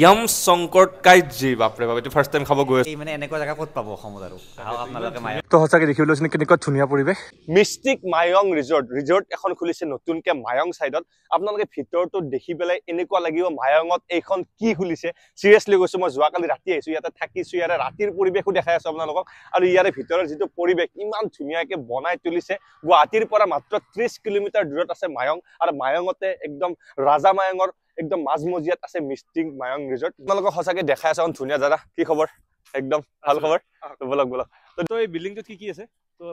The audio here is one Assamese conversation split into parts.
ইয়াম শংকৰ কাই জি বাপৰে বাপ এইটো ফাৰ্ষ্ট টাইম খাব গৈ আছে মানে এনেকুৱা জেগা ক'ত পাব অসমত আৰু আপোনালোকে মায়ং তো সঁচাকে দেখি লৈছে নে কেনেকুৱা ধুনীয়া পৰিৱেশ মিষ্টিক মায়ং ৰিজৰ্ট ৰিজৰ্ট এখন খুলিছে নতুনকে মায়ং ছাইডত আপোনালোকে ভিতৰটো দেখি পেলাই এনেকুৱা লাগিব মায়ঙত এইখন কি খুলিছে চিৰিয়াছলি গৈছো মই যোৱাকালি ৰাতি আহিছো ইয়াতে থাকিছো ইয়াৰে ৰাতিৰ পৰিৱেশো দেখাই আছো আপোনালোকক আৰু ইয়াৰে ভিতৰৰ যিটো পৰিৱেশ ইমান ধুনীয়াকে বনাই তুলিছে গুৱাহাটীৰ পৰা মাত্ৰ ত্ৰিছ কিলোমিটাৰ দূৰত আছে মায়ং আৰু মায়ঙতে একদম ৰাজা মায়ঙৰ একদম মাজমজিয়াত আছে মিষ্টিং মায়ং ৰিজৰ্ট তোমালোকক সঁচাকে দেখাই আছা অকণ ধুনীয়া দাদা কি খবৰ একদম ভাল খবৰ বোলক বলক তই বিল্ডিংটোত কি কি আছে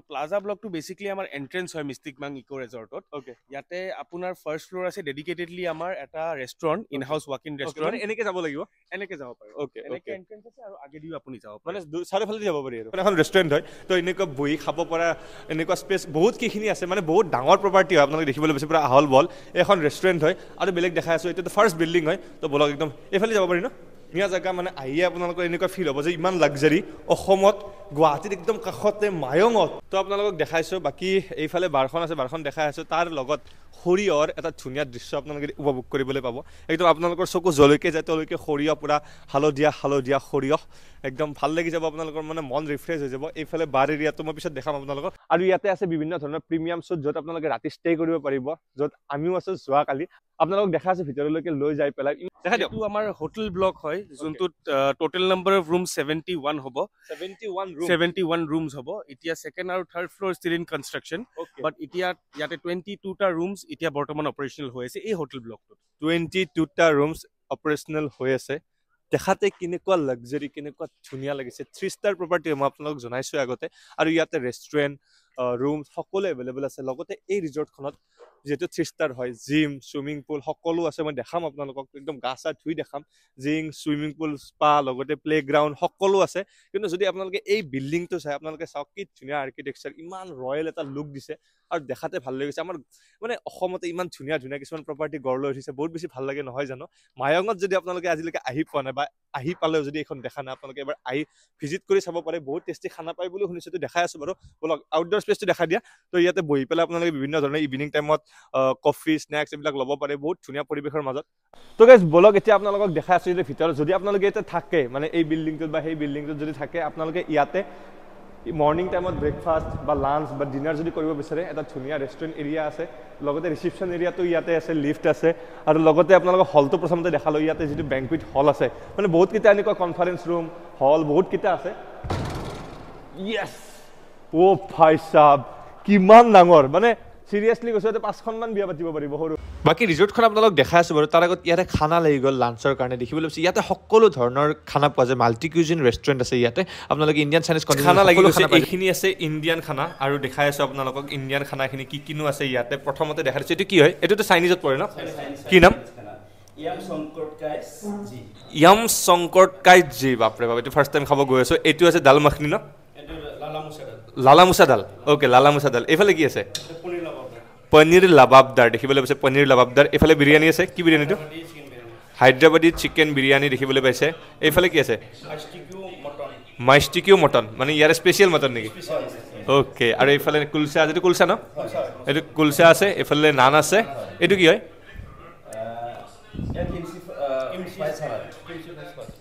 প্লাজা ব্লকটো বেচিকেলি আমাৰ এণ্ট্ৰেঞ্চ হয় মিষ্টিক মাং ইক' ৰেজৰ্টত অ'কে ইয়াতে আপোনাৰ ফাৰ্ষ্ট ফ্ল'ৰ আছে ডেডিকেটেডলি আমাৰ এটা restaurant in house walk in restaurant এনেকে যাব লাগিব এনেকে যাব পাৰে অ'কে এনেকে এণ্ট্ৰেঞ্চ আছে আৰু আগেদিও আপুনি যাব মানে চাৰিওফালে যাব পাৰি আৰু এখন ৰেষ্টুৰেণ্ট হয় তো এনেকুৱা বহি খাব পৰা এনেকুৱা স্পেচ বহুত কেইখিনি আছে মানে বহুত ডাঙৰ প্ৰপাৰ্টি হয় আপোনালোকে দেখিবলৈ পাইছে পূৰা আহল বল এখন ৰেষ্টুৰেণ্ট হয় আৰু বেলেগ দেখাই আছো এতিয়া ফাৰ্ষ্ট বিল্ডিং হয় তো ব'লক একদম এইফালে যাব পাৰি ন ধুনীয়া জেগা মানে আহিয়ে আপোনালোকৰ এনেকুৱা ফিল হ'ব যে ইমান লাগজাৰী অসমত গুৱাহাটীৰ একদম কাষতে মায়ঙত তো আপোনালোকক দেখাইছোঁ বাকী এইফালে বাৰখন আছে বাৰখন দেখাই আছোঁ তাৰ লগত সৰিয়হৰ এটা ধুনীয়া দৃশ্য আপোনালোকে উপভোগ কৰিবলৈ পাব একদম আপোনালোকৰ চকু যলৈকে যায় তলৈকে সৰিয়হ পূৰা হালধীয়া হালধীয়া সৰিয়হ একদম ভাল লাগি যাব আপোনালোকৰ মানে মন ৰিফ্ৰেছ হৈ যাব এইফালে বাৰ এৰিয়াটো মই পিছত দেখাম আপোনালোকক আৰু ইয়াতে আছে বিভিন্ন ধৰণৰ প্ৰিমিয়াম শ্বুট য'ত আপোনালোকে ৰাতি ষ্টে কৰিব পাৰিব য'ত আমিও আছোঁ যোৱাকালি আপোনালোকক দেখা আছে ভিতৰলৈকে লৈ যাই পেলাই দেখা দিয়ক আমাৰ হোটেল ব্লক হয় যোনটোত total number of room seventy one হ'ব seventy one 71 rooms hobo itia second aru third floor still in construction but itia yate 22 ta rooms itia bortoman operational hoye ase ei hotel block tu 22 ta rooms operational hoye ase দেখাতে কেনেকুৱা লাগজাৰী কেনেকুৱা ধুনীয়া লাগিছে থ্ৰী ষ্টাৰ প্ৰপাৰ্টি মই আপোনালোকক জনাইছোঁ আগতে আৰু ইয়াতে ৰেষ্টুৰেণ্ট ৰুম সকলো এভেইলেবল আছে লগতে এই ৰিজৰ্টখনত যিহেতু থ্ৰী ষ্টাৰ হয় জিম চুইমিং পুল সকলো আছে মই দেখাম আপোনালোকক একদম গা চা ধুই দেখাম জিম চুইমিং পুল স্পা লগতে প্লে গ্ৰাউণ্ড সকলো আছে কিন্তু যদি আপোনালোকে এই বিল্ডিংটো চাই আপোনালোকে চাওক কি ধুনীয়া আৰ্কিটেকচাৰ ইমান ৰয়েল এটা লুক দিছে আৰু দেখাতে ভাল লাগিছে আমাৰ মানে অসমতে ইমান ধুনীয়া ধুনীয়া কিছুমান প্ৰপাৰ্টি গঢ় লৈ উঠিছে বহুত বেছি ভাল লাগে নহয় জানো মায়ঙত যদি আপোনালোকে আজিলৈকে আহি পোৱা নাই বা আহি পালেও যদি এইখন দেখা নাই আপোনালোকে এবাৰ আহি ভিজিট কৰি চাব পাৰে বহুত টেষ্টি খানা পায় বুলি শুনিছোঁ দেখাই আছো বাৰু বোলক আউটড'ৰ স্পেচটো দেখাই দিয়া তো ইয়াতে বহি পেলাই আপোনালোকে বিভিন্ন ধৰণৰ ইভিনিং টাইমত কফি স্নেক্স এইবিলাক ল'ব পাৰে বহুত ধুনীয়া পৰিৱেশৰ মাজত তো গাইজ বলক এতিয়া আপোনালোকক দেখাই আছো যে ভিতৰত যদি আপোনালোকে ইয়াতে থাকে মানে এই বিল্ডিংটোত বা সেই বিল্ডিংটোত যদি থাকে আপোনালোকে ইয়াতে মৰ্ণিং টাইমত ব্ৰেকফাষ্ট বা লাঞ্চ বা ডিনাৰ যদি কৰিব বিচাৰে এটা ধুনীয়া ৰেষ্টুৰেণ্ট এৰিয়া আছে লগতে ৰিচিপশ্যন এৰিয়াটো ইয়াতে আছে লিফ্ট আছে আৰু লগতে আপোনালোকৰ হলটো প্ৰথমতে দেখালোঁ ইয়াতে যিটো বেংকুইট হল আছে মানে বহুতকেইটা এনেকুৱা কনফাৰেঞ্চ ৰুম হল বহুতকেইটা আছে য়েছ অ' ফাই চাব কিমান ডাঙৰ মানে চিৰিয়াছলি কৈছোঁ ইয়াতে পাঁচখনমান বিয়া পাতিব পাৰিব সৰু বাকী ৰিজৰ্টখন আপোনালোক দেখাই আছোঁ বাৰু তাৰ আগত ইয়াতে খানা লাগি গ'ল লাঞ্চৰ কাৰণে দেখিবলৈ পাইছোঁ ইয়াতে সকলো ধৰণৰ খানা পোৱা যায় মাল্টি কিউজিন ৰেষ্টুৰেণ্ট আছে ইয়াতে আপোনালোকে ইণ্ডিয়ান চাইনিজ খানা লাগি এইখিনি আছে ইণ্ডিয়ান খানা আৰু দেখাই আছোঁ আপোনালোকক ইণ্ডিয়ান খানাখিনি কি কিনো আছে ইয়াতে প্ৰথমতে দেখাই দিছোঁ এইটো কি হয় এইটোতো চাইনিজত পৰে ন কি নাম শংকৰ এইটো আছে দাল মাখনি ন লালামোচা ডাল অ'কে লালামোচা দাল এইফালে কি আছে পনীৰ লাবাবদাৰ দেখিবলৈ পাইছে পনীৰ লাবাবদাৰ এইফালে বিৰিয়ানী আছে কি বিৰিয়ানীটো হায়দৰাবাদী চিকেন বিৰিয়ানী দেখিবলৈ পাইছে এইফালে কি আছে মাইষ্টিকিউ মটন মানে ইয়াৰ স্পেচিয়েল মটন নেকি অ'কে আৰু এইফালে কুলচা আছে এইটো কুলচা ন এইটো কুলচা আছে এইফালে নান আছে এইটো কি হয়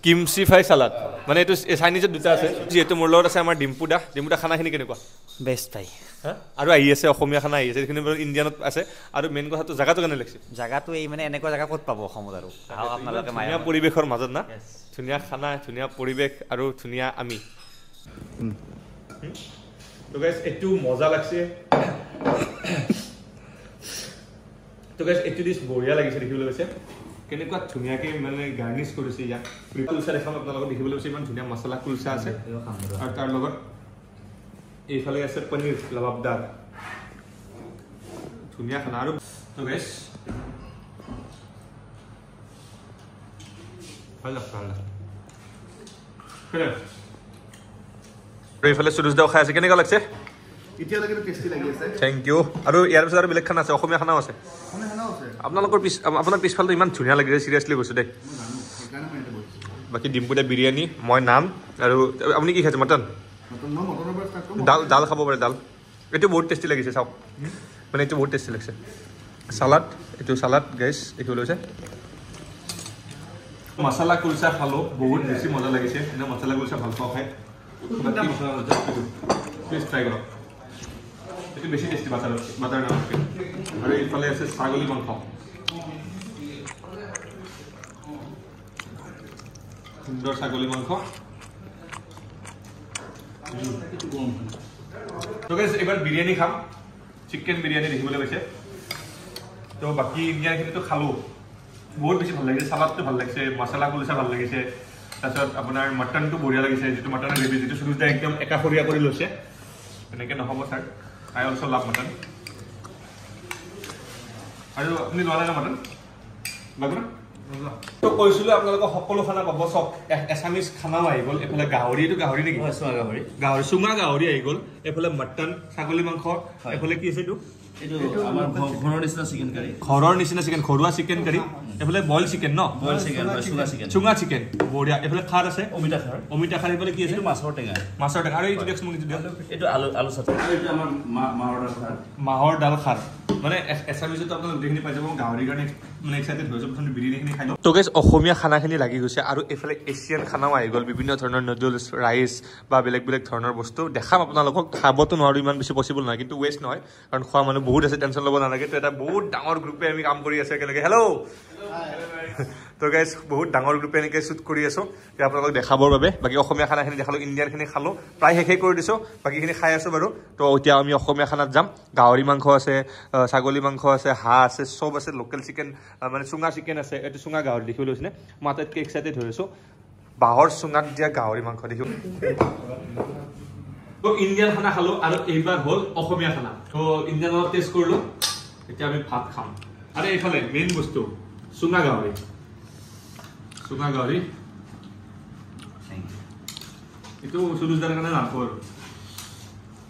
কিমচি ফ্ৰাই চালাড মানে এইটো চাইনিজত দুটা আছে যিহেতু মোৰ লগত আছে আমাৰ ডিম্পু দাস ডিম্পু দাস খানাখিনি কেনেকুৱা বেষ্ট পাই আৰু আহি আছে অসমীয়া খানা আহি আছে যিখিনি ইণ্ডিয়ানত আছে আৰু মেইন কথাটো জেগাটো কেনে লাগিছে জেগাটো এই মানে এনেকুৱা জেগা ক'ত পাব অসমত আৰু আপোনালোকে ধুনীয়া পৰিৱেশৰ মাজত না ধুনীয়া খানা ধুনীয়া পৰিৱেশ আৰু ধুনীয়া আমি এইটো মজা লাগিছে তো গাইছ এইটো দিছ বঢ়িয়া লাগিছে দেখিবলৈ গৈছে কেনেকুৱা ধুনীয়াকে মানে গাৰ্নিছ কৰিছে ইয়াক কুলচা দেখাম আপোনালোকক দেখিবলৈ পাইছে ইমান ধুনীয়া মচলা কুলচা আছে আৰু তাৰ লগত এইফালে আছে পনীৰ লবাবদাৰ ধুনীয়া খানা আৰু থেংক ইউ আৰু ইয়াৰ পিছত খানা আছে অসমীয়া খানাও আছে আপোনালোকৰ পিছ আপোনাৰ পিছফালটো ইমান ধুনীয়া লাগিছে চিৰিয়াছলি কৈছোঁ দেই বাকী ডিম্পুটা বিৰিয়ানী মই নাম আৰু আপুনি কি খাইছে মটন ডাল ডাল খাব পাৰে ডাল এইটো বহুত টেষ্টি লাগিছে চাওক মানে এইটো বহুত টেষ্টি লাগিছে চালাড এইটো চালাড গেছ দেখিবলৈ লৈছে মচলা কুলচা খালোঁ বহুত বেছি মজা লাগিছে এনে মচলা কুলচা ভাল পাওঁ খাই এইটো বেছি টেষ্টি বাটাৰ বাটাৰ আৰু এইফালে আছে ছাগলী মাংস সুন্দৰ ছাগলী মাংস এইবাৰ বিৰিয়ানী খাম চিকেন বিৰিয়ানী দেখিবলৈ পাইছে তো বাকী ইণ্ডিয়াখিনিতো খালো বহুত বেছি ভাল লাগিছে সালাদ ভাল লাগিছে মচলা কলিচা ভাল লাগিছে তাৰপিছত আপোনাৰ মটনটো বঢ়িয়া লাগিছে যিটো মটনৰ গ্ৰেভি যিটো যে দিয়া একদম একাষৰীয়া কৰি লৈছে তেনেকৈ নহব sir I also love mutton আপুনি লোৱা লাগা মটন লাগবে কৈছিলো আপোনালোকৰ সকলো খানা পাব চব এচামিজ খানাও আহি গ'ল এইফালে গাহৰি এইটো গাহৰি নেকি চুঙা গাহৰি গাহৰি চুঙা গাহৰি আহি গ'ল এইফালে মটন ছাগলী মাংস এইফালে কি আছে এইটো ঘৰৰ নিচিনা চিকেন ঘৰুৱা চিকেন কাৰী এইফালে বইল চিকেন ন বইল চিকেন চুঙা চিকেন বঢ়িয়া এইফালে খাৰ আছে অমিতা খাৰ অমিতা খাৰ এইফালে কি আছে মাছৰ টেঙা মাছৰ টেঙা আৰু এইটো দিয়কচোন এইটো আলু আলু চাটনি মাহৰ দাল খাৰ মাহৰ দাল খাৰ তো গেছ অসমীয়া খানাখিনি লাগি গৈছে আৰু এইফালে এছিয়ান খানাও আহি গ'ল বিভিন্ন ধৰণৰ নুডলছ ৰাইচ বা বেলেগ বেলেগ ধৰণৰ বস্তু দেখাম আপোনালোকক খাবতো নোৱাৰো ইমান বেছি পচিবল নহয় কিন্তু ৱেষ্ট নহয় কাৰণ খোৱা মানুহ বহুত আছে টেনশ্যন ল'ব নালাগে তো এটা বহুত ডাঙৰ গ্ৰুপে আমি কাম কৰি আছো একেলগে হেল্ল' তো গাইজ বহুত ডাঙৰ গ্ৰুপে এনেকৈ শ্বুট কৰি আছো এতিয়া আপোনালোকক দেখাবৰ বাবে বাকী অসমীয়া খানাখিনি দেখালোঁ ইণ্ডিয়ানখিনি খালোঁ প্ৰায় শেষেই কৰি দিছোঁ বাকীখিনি খাই আছোঁ বাৰু তো এতিয়া আমি অসমীয়া খানাত যাম গাহৰি মাংস আছে ছাগলী মাংস আছে হাঁহ আছে চব আছে লোকেল চিকেন মানে চুঙা চিকেন আছে এইটো চুঙা গাহৰি দেখিবলৈ হৈছিলে মই আটাইতকৈ এক্সাইটেড হৈ আছোঁ বাঁহৰ চুঙাত দিয়া গাহৰি মাংস দেখিব তো ইণ্ডিয়ান খানা খালোঁ আৰু এইবাৰ হ'ল অসমীয়া খানা তো ইণ্ডিয়ান খানা টেষ্ট কৰিলোঁ এতিয়া আমি ভাত খাম আৰে এইফালে মেইন বস্তু 순나가오리 순나가오리 এইটো চুলু জাৰ কাৰণে নাপৰ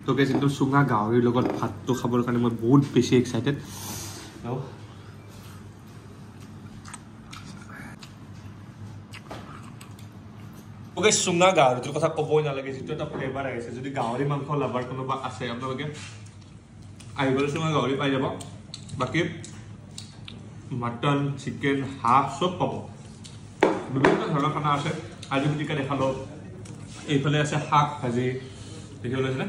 লোকে কিন্তু চুঙা গাহৰিৰ লগত ভাতটো খাবৰ কাৰণে মই বহুত বেছি এক্সাইটেড লোকে চুঙা গাহৰিটোৰ কথা ক'বই নালাগে যিটো এটা ফ্লেভাৰ আহিছে যদি গাহৰি মাংস লাভাৰ কোনোবা আছে আপোনালোকে আহিবলৈ চুঙা গাহৰি পাই যাব বাকী মাটন চিকেন হাঁহ সব পাব বিভিন্ন ধৰণৰ খানা আছে আজি পিটিকা দেখালো এইফালে আছে শাক ভাজি দেখিবলৈ আছেনে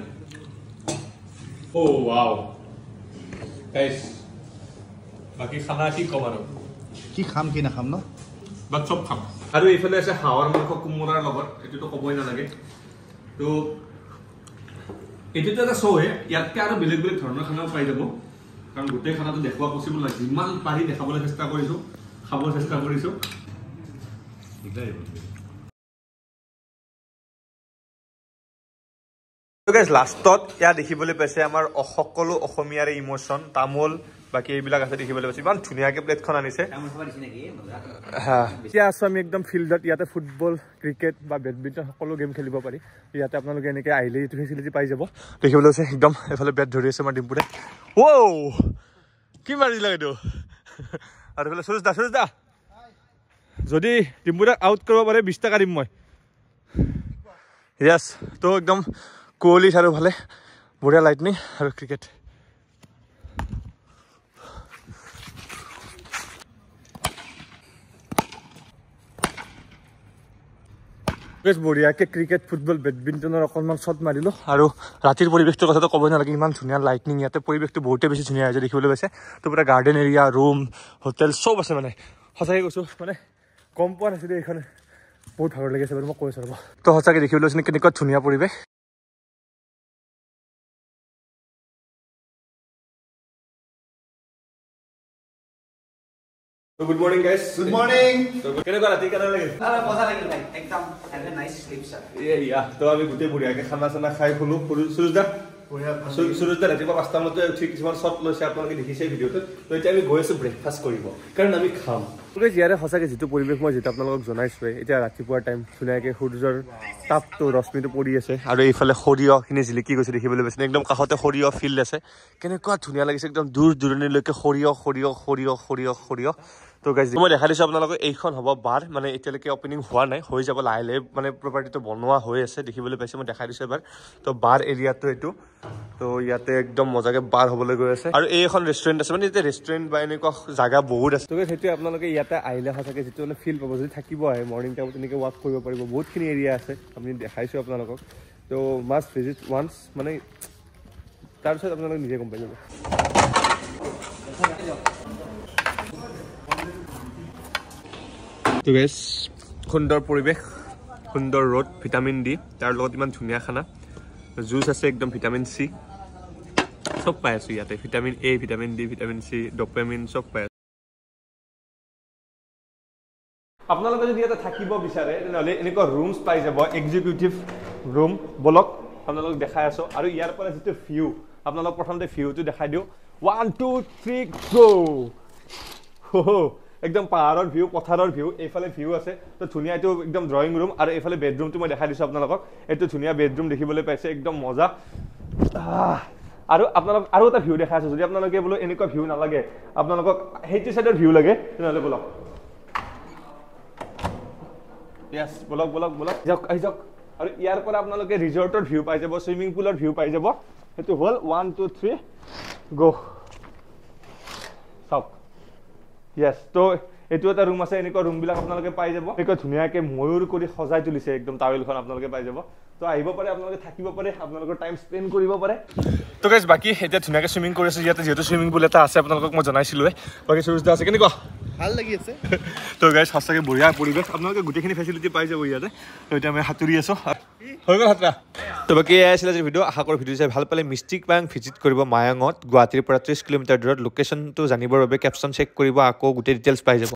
বাকী খানা কি কম আৰু কি খাম কি নাখাম ন বা চব খাম আৰু এইফালে আছে হাঁহৰ মাংস কোমোৰাৰ লগত এইটোতো ক'বই নালাগে ত' এইটোতো এটা শ্ব' হে ইয়াতকৈ আৰু বেলেগ বেলেগ ধৰণৰ খানাও পাই যাব কাৰণ গোটেই খানাটো দেখুৱা পচিবল নাই যিমান পাৰি দেখাবলৈ চেষ্টা কৰিছোঁ খাব চেষ্টা কৰিছোঁ লাষ্টত ইয়াত দেখিবলৈ পাইছে আমাৰ সকলো অসমীয়াৰে ইম'চন তামোল বাকী এইবিলাক আছে দেখিবলৈ পাইছো ইমান ধুনীয়াকে প্লেটখন আনিছে এতিয়া আছো আমি একদম ফিল্ডত ইয়াতে ফুটবল ক্ৰিকেট বা বেডমিণ্টন সকলো গেম খেলিব পাৰি ইয়াতে আপোনালোকে এনেকে আহিলে এইটো ফেচিলিটি পাই যাব দেখিবলৈ পাইছে একদম এফালে বেট ধৰি আছে আমাৰ ডিম্পুতে ও কি মাৰিলা এইটো আৰু এইফালে সুৰজ দা সুৰজ দা যদি ডিম্পুদাক আউট কৰিব পাৰে বিছ টকা দিম মই য়েছ তো একদম কুঁৱলি চাৰোফালে বঢ়িয়া লাইটনিং আৰু ক্ৰিকেট বেশ বঢ়িয়াকে ক্রিকেট ফুটবল বেডমিন্টনের অকনমান শট মারিল আর রাতের পরিবেশটার কথা তো কব নালে ইমান ধুনিয়া লাইটনিং ইয়াতে পরিবেশটা বহুতে বেশি ধুনিয়া হয়েছে দেখবলে পাইছে তো পুরো গার্ডেন এরিয়া রুম হোটেল সব আছে মানে সচাকে কোথাও মানে গম পয়া নাছিল এখানে বহুত ভালো লাগে মানে কোথাও তো সচাকে দেখবলে কেনেকা ধুনিয়া পরিবেশ So good morning guys. Good morning. কেনেকুৱা ৰাতি কেনে লাগিল? ভাল মজা লাগিল ভাই। একদম have a nice sleep sir. এই ইয়া তো আমি গুটে বুড়ি আগে খানা সানা খাই খলু সুজদা। আমি গৈ আছো ব্ৰেকফাষ্ট কৰিব কাৰণ আমি খাম গতিকে ইয়াৰে সঁচাকৈ যিটো পৰিৱেশ মই যিটো আপোনালোকক জনাইছোৱে এতিয়া ৰাতিপুৱাৰ টাইম ধুনীয়াকৈ সূৰ্যৰ তাপটো ৰশ্মিটো পৰি আছে আৰু এইফালে সৰিয়হখিনি জিলিকি গৈছে দেখিবলৈ পাইছে একদম কাষতে সৰিয়হ ফিল্ড আছে কেনেকুৱা ধুনীয়া লাগিছে একদম দূৰ দূৰণিলৈকে সৰিয়হ সৰিয়হ সৰিয়হ সৰিয়হ সৰিয়হ তো গাইজ দেখাই দিছোঁ আপোনালোকে এইখন হব বাৰ মানে এতিয়ালৈকে অপেনিং হোৱা নাই হৈ যাব লাহে লাহে মানে প্ৰপাৰ্টিটো বনোৱা হৈ আছে দেখিবলৈ পাইছোঁ মই দেখাই দিছোঁ এবাৰ তো বাৰ এৰিয়াটো এইটো তো ইয়াতে একদম মজাকে বাৰ হ'বলৈ গৈ আছে আৰু এই এখন ৰেষ্টুৰেণ্ট আছে মানে এতিয়া ৰেষ্টুৰেণ্ট বা এনেকুৱা জাগা বহুত আছে তো সেইটোৱে আপোনালোকে ইয়াতে আহিলে সঁচাকৈ যিটো মানে ফিল পাব যদি থাকিব আহে মৰ্ণিং টাইমত এনেকৈ ৱাক কৰিব পাৰিব বহুতখিনি এৰিয়া আছে আমি দেখাইছোঁ আপোনালোকক তো মাষ্ট ভিজিট ওৱান্স মানে তাৰপিছত আপোনালোকে নিজে গম পাই যাব টু সুন্দৰ পৰিৱেশ সুন্দৰ ৰ'দ ভিটামিন ডি তাৰ লগত ইমান ধুনীয়া খানা জুচ আছে একদম ভিটামিন চি চব পাই আছো ইয়াতে vitamin A vitamin D vitamin C dopamine চব পাই আছো আপোনালোকে যদি ইয়াতে থাকিব বিচাৰে তেনেহ'লে এনেকুৱা ৰুমছ পাই যাব এক্সিকিউটিভ ৰুম বলক আপোনালোক দেখাই আছো আৰু ইয়াৰ পৰা যিটো ভিউ আপোনালোকক প্ৰথমতে ভিউটো দেখাই দিওঁ ওৱান টু থ্ৰী গ' একদম পাহাৰৰ ভিউ পথাৰৰ ভিউ এইফালে ভিউ আছে তো ধুনীয়া এইটো একদম ড্ৰয়িং ৰুম আৰু এইফালে বেডৰুমটো মই দেখাই দিছোঁ আপোনালোকক এইটো ধুনীয়া বেডৰুম দেখিবলৈ পাইছে একদম মজা আৰু আপোনালোক আৰু এটা ভিউ দেখাই যদি আপোনালোকে বোলো এনেকুৱা ভিউ নালাগে আপোনালোকক সেইটো চাইডৰ ভিউ লাগে তেনেহ'লে বোলক বোলক বোলক বোলক যাওক আহি যাওক আৰু ইয়াৰ পৰা আপোনালোকে ৰিজৰ্টৰ ভিউ পাই যাব চুইমিং পুলৰ ভিউ পাই যাব সেইটো হ'ল one two three go' yes তো এইটো এটা ৰুম আছে এনেকুৱা ৰুমবিলাক আপোনালোকে পাই যাব এনেকুৱা ধুনীয়াকৈ ময়ূৰ কৰি সজাই তুলিছে একদম টাৱেলখন আপোনালোকে পাই যাব তো আহিব পাৰে আপোনালোকে থাকিব পাৰে আপোনালোকৰ টাইম স্পেণ্ড কৰিব পাৰে তো গেছ বাকী এতিয়া ধুনীয়াকৈ চুইমিং কৰি আছে ইয়াতে যিহেতু চুইমিং পুল এটা আছে আপোনালোকক মই জনাইছিলোঁ বাকী সূৰ্য আছে কেনেকুৱা ভাল লাগি আছে তো গেছ সঁচাকৈ বঢ়িয়া পৰিৱেশ আপোনালোকে গোটেইখিনি ফেচিলিটি পাই যাব ইয়াতে তো এতিয়া আমি সাঁতুৰি আছোঁ হৈ গ'ল সাতটা আছিলে আজিৰ ভিডিঅ' আশা কৰোঁ ভিডিঅ' চাই ভাল পালে মিষ্টিক বাং ভিজিট কৰিব মায়ঙত গুৱাহাটীৰ পৰা ত্ৰিছ কিলোমিটাৰ দূৰত লোকেশ্যনটো জানিবৰ বাবে কেপশ্যন চেক কৰিব আকৌ গোটেই ডিটেইলছ পাই যাব